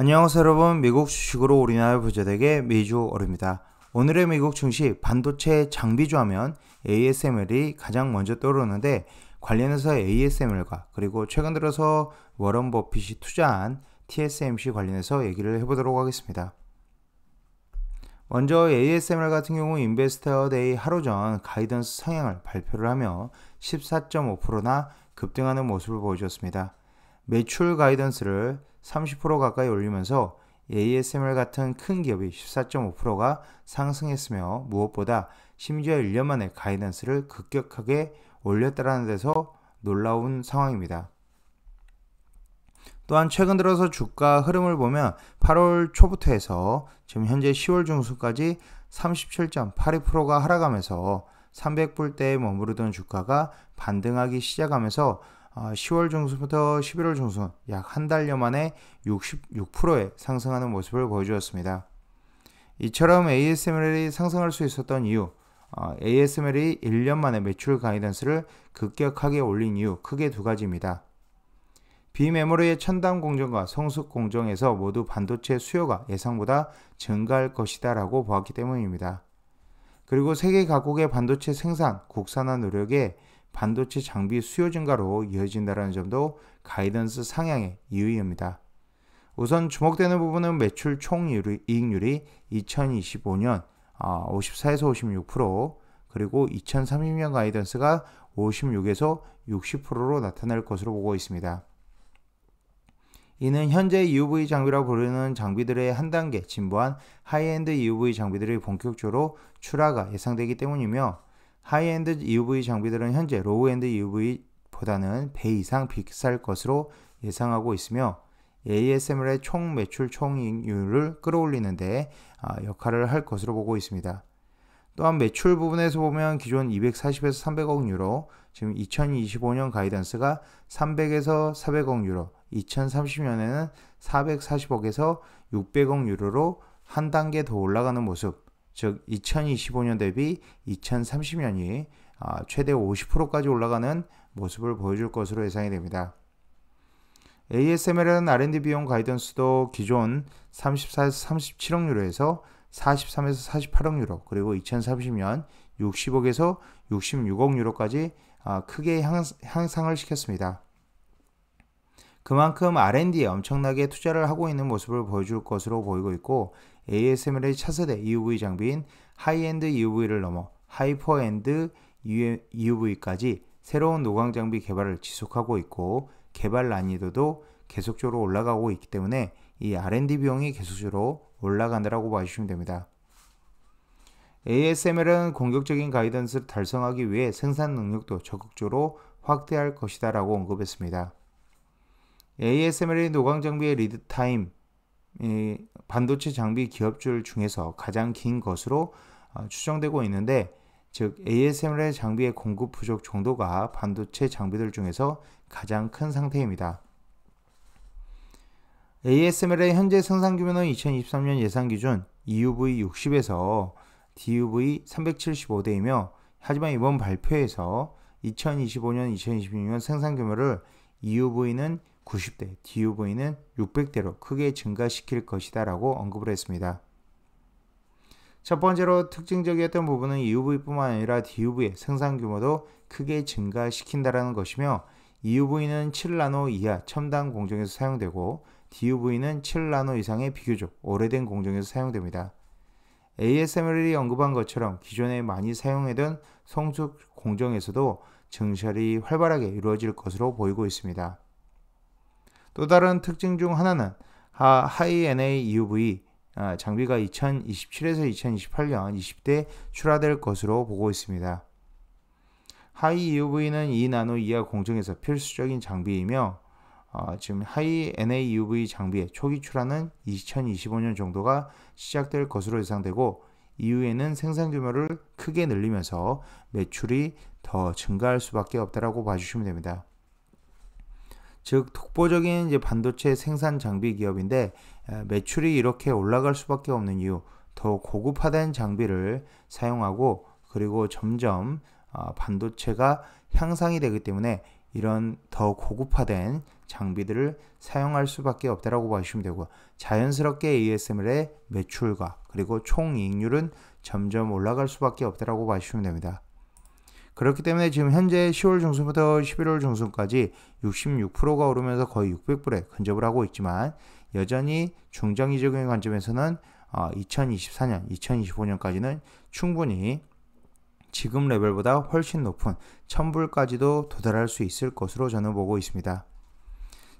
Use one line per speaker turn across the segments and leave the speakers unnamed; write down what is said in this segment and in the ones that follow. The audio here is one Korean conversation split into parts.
안녕하세요 여러분 미국 주식으로 우리나라 부자되게 매주얼입니다 오늘의 미국 증시 반도체 장비주 하면 ASML이 가장 먼저 떠오르는데 관련해서 ASML과 그리고 최근 들어서 워런 버핏이 투자한 TSMC 관련해서 얘기를 해보도록 하겠습니다. 먼저 ASML 같은 경우 인베스터 데이 하루 전 가이던스 상향을 발표를 하며 14.5%나 급등하는 모습을 보여줬습니다. 매출 가이던스를 30% 가까이 올리면서 ASML 같은 큰 기업이 14.5%가 상승했으며 무엇보다 심지어 1년 만에 가이던스를 급격하게 올렸다라는 데서 놀라운 상황입니다. 또한 최근 들어서 주가 흐름을 보면 8월 초부터 해서 지금 현재 10월 중순까지 37.82%가 하락하면서 300불대에 머무르던 주가가 반등하기 시작하면서 10월 어, 중순부터 11월 중순 약 한 달여 만에 66%에 상승하는 모습을 보여주었습니다. 이처럼 ASML이 상승할 수 있었던 이유, 어, ASML이 1년 만에 매출 가이던스를 급격하게 올린 이유 크게 두 가지입니다. 비메모리의 첨단 공정과 성숙 공정에서 모두 반도체 수요가 예상보다 증가할 것이다 라고 보았기 때문입니다. 그리고 세계 각국의 반도체 생산, 국산화 노력에 반도체 장비 수요 증가로 이어진다는 점도 가이던스 상향의 이유입니다. 우선 주목되는 부분은 매출 총 이익률이 2025년 54에서 56% 그리고 2030년 가이던스가 56에서 60%로 나타날 것으로 보고 있습니다. 이는 현재 u v 장비라 부르는 장비들의 한 단계 진보한 하이엔드 u v 장비들이 본격적으로 출하가 예상되기 때문이며 하이엔드 EUV 장비들은 현재 로우엔드 EUV보다는 배 이상 비쌀 것으로 예상하고 있으며 ASML의 총 매출 총익률을 끌어올리는데 아, 역할을 할 것으로 보고 있습니다. 또한 매출 부분에서 보면 기존 240에서 300억 유로, 지금 2025년 가이던스가 300에서 400억 유로, 2030년에는 440억에서 600억 유로로 한 단계 더 올라가는 모습, 즉 2025년 대비 2030년이 아, 최대 50%까지 올라가는 모습을 보여줄 것으로 예상이 됩니다. ASML은 R&D 비용 가이던스도 기존 34에서 37억 유로에서 43에서 48억 유로 그리고 2030년 60억에서 66억 유로까지 아, 크게 향상을 시켰습니다. 그만큼 R&D에 엄청나게 투자를 하고 있는 모습을 보여줄 것으로 보이고 있고 ASML의 차세대 EUV 장비인 하이엔드 EUV를 넘어 하이퍼엔드 EUV까지 새로운 노광 장비 개발을 지속하고 있고 개발 난이도도 계속적으로 올라가고 있기 때문에 이 R&D 비용이 계속적으로 올라간다라고 봐주시면 됩니다. ASML은 공격적인 가이던스를 달성하기 위해 생산 능력도 적극적으로 확대할 것이다 라고 언급했습니다. ASML의 노광 장비의 리드 타임, 반도체 장비 기업들 중에서 가장 긴 것으로 어, 추정되고 있는데 즉 ASML의 장비의 공급 부족 정도가 반도체 장비들 중에서 가장 큰 상태입니다. ASML의 현재 생산 규모는 2023년 예상 기준 EUV 60에서 DUV 375대이며 하지만 이번 발표에서 2025년, 2026년 생산 규모를 EUV는 90대 DUV는 600대로 크게 증가시킬 것이다 라고 언급을 했습니다. 첫 번째로 특징적이었던 부분은 EUV뿐만 아니라 DUV의 생산 규모도 크게 증가시킨다라는 것이며 EUV는 7나노 이하 첨단 공정에서 사용되고 DUV는 7나노 이상의 비교적 오래된 공정에서 사용됩니다. ASML이 언급한 것처럼 기존에 많이 사용했던 성숙 공정에서도 증설이 활발하게 이루어질 것으로 보이고 있습니다. 또 다른 특징 중 하나는 하이 NA EUV 아, 장비가 2027에서 2028년 20대 출하될 것으로 보고 있습니다. 하이 EUV는 2나노 이하 공정에서 필수적인 장비이며 어, 지금 하이 NA UV 장비의 초기 출하는 2025년 정도가 시작될 것으로 예상되고 이후에는 생산 규모를 크게 늘리면서 매출이 더 증가할 수밖에 없다라고 봐주시면 됩니다. 즉 독보적인 이제 반도체 생산 장비 기업인데 매출이 이렇게 올라갈 수밖에 없는 이유 더 고급화된 장비를 사용하고 그리고 점점 아, 반도체가 향상이 되기 때문에 이런 더 고급화된 장비들을 사용할 수밖에 없다라고 보시면 되고 자연스럽게 ASML의 매출과 그리고 총이익률은 점점 올라갈 수밖에 없다라고 보시면 됩니다. 그렇기 때문에 지금 현재 10월 중순부터 11월 중순까지 66%가 오르면서 거의 600불에 근접을 하고 있지만 여전히 중장기적인 관점에서는 2024년, 어, 2025년까지는 충분히 지금 레벨보다 훨씬 높은 1000불까지도 도달할 수 있을 것으로 저는 보고 있습니다.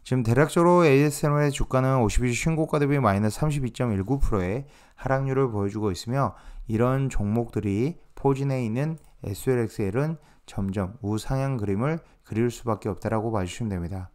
지금 대략적으로 ASML의 주가는 52주 신고가 대비 마이너스 32.19%의 하락률을 보여주고 있으며 이런 종목들이 포진해 있는 SLXL은 점점 우상향 그림을 그릴 수밖에 없다라고 봐주시면 됩니다.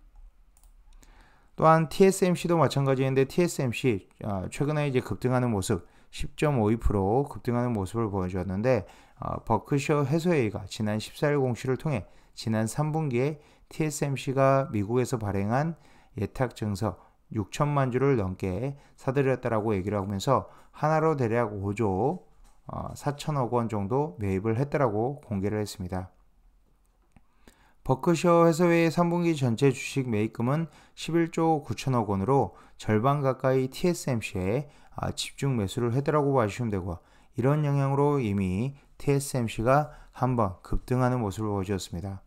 또한 TSMC도 마찬가지인데 TSMC 아, 최근에 이제 급등하는 모습 10.52% 급등하는 모습을 보여주었는데 어, 버크셔 해소웨이가 지난 14일 공시를 통해 지난 3분기에 TSMC가 미국에서 발행한 예탁 증서 6천만 주를 넘게 사들였다라고 얘기를 하면서 하나로 대략 5조 4천억 어, 원 정도 매입을 했다라고 공개를 했습니다. 버크셔 회사의 3분기 전체 주식 매입금은 11조 9천억 원으로 절반 가까이 TSMC에 아, 집중 매수를 했다라고 봐주시면 되고 이런 영향으로 이미 TSMC가 한번 급등하는 모습을 보여주었습니다.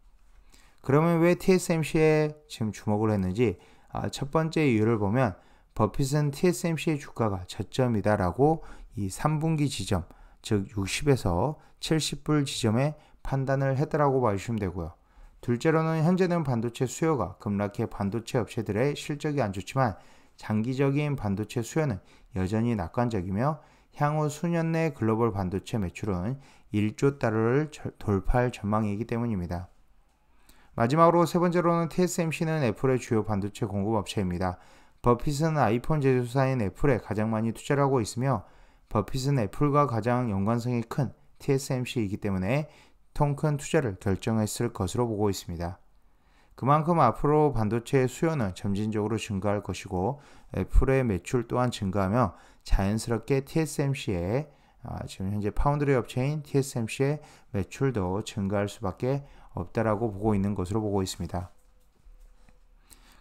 그러면 왜 TSMC에 지금 주목을 했는지 아, 첫 번째 이유를 보면 버핏은 TSMC의 주가가 저점이다라고 이 3분기 지점 즉 60에서 70불 지점에 판단을 했다라고 봐주시면 되고요. 둘째로는 현재는 반도체 수요가 급락해 반도체 업체들의 실적이 안 좋지만 장기적인 반도체 수요는 여전히 낙관적이며 향후 수년 내 글로벌 반도체 매출은 1조 달러를 돌파할 전망이기 때문입니다. 마지막으로 세 번째로는 TSMC는 애플의 주요 반도체 공급업체입니다. 버핏은 아이폰 제조사인 애플에 가장 많이 투자를 하고 있으며 버핏은 애플과 가장 연관성이 큰 TSMC이기 때문에 통 큰 투자를 결정했을 것으로 보고 있습니다. 그만큼 앞으로 반도체의 수요는 점진적으로 증가할 것이고 애플의 매출 또한 증가하며 자연스럽게 TSMC의 아, 지금 현재 파운드리 업체인 TSMC의 매출도 증가할 수밖에 없다라고 보고 있는 것으로 보고 있습니다.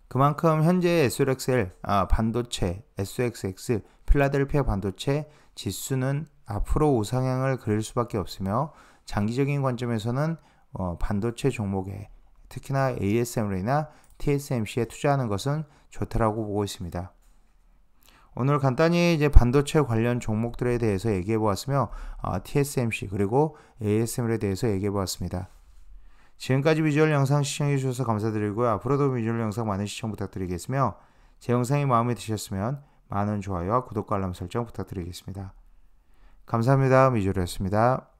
그만큼 현재 s x l 아, 반도체, SXX, 필라델피아 반도체, 지수는 앞으로 우상향을 그릴 수밖에 없으며 장기적인 관점에서는 어, 반도체 종목에 특히나 ASML이나 TSMC에 투자하는 것은 좋다라고 보고 있습니다. 오늘 간단히 이제 반도체 관련 종목들에 대해서 얘기해 보았으며 어, TSMC 그리고 ASML에 대해서 얘기해 보았습니다. 지금까지 비주얼 영상 시청해 주셔서 감사드리고요. 앞으로도 비주얼 영상 많은 시청 부탁드리겠으며 제 영상이 마음에 드셨으면 많은 좋아요와 구독과 알람 설정 부탁드리겠습니다. 감사합니다. 미조리였습니다.